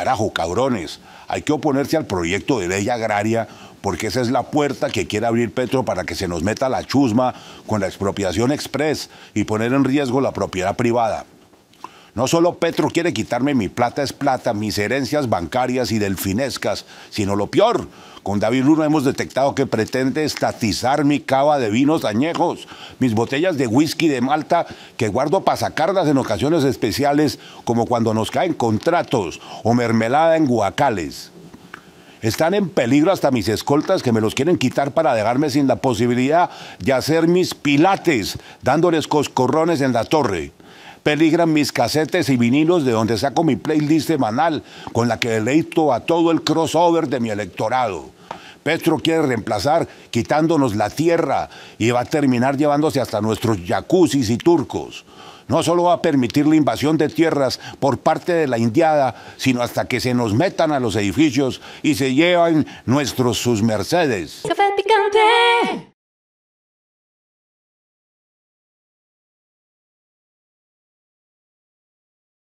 Carajo, cabrones, hay que oponerse al proyecto de ley agraria porque esa es la puerta que quiere abrir Petro para que se nos meta la chusma con la expropiación express y poner en riesgo la propiedad privada. No solo Petro quiere quitarme mi plata es plata, mis herencias bancarias y delfinescas, sino lo peor. Con David Luna hemos detectado que pretende estatizar mi cava de vinos añejos, mis botellas de whisky de Malta que guardo para sacarlas en ocasiones especiales, como cuando nos caen contratos o mermelada en guacales. Están en peligro hasta mis escoltas que me los quieren quitar para dejarme sin la posibilidad de hacer mis pilates, dándoles coscorrones en la torre peligran mis casetes y vinilos de donde saco mi playlist semanal con la que deleito a todo el crossover de mi electorado. Petro quiere reemplazar quitándonos la tierra y va a terminar llevándose hasta nuestros jacuzzis y turcos. No solo va a permitir la invasión de tierras por parte de la indiada, sino hasta que se nos metan a los edificios y se lleven nuestros sus mercedes.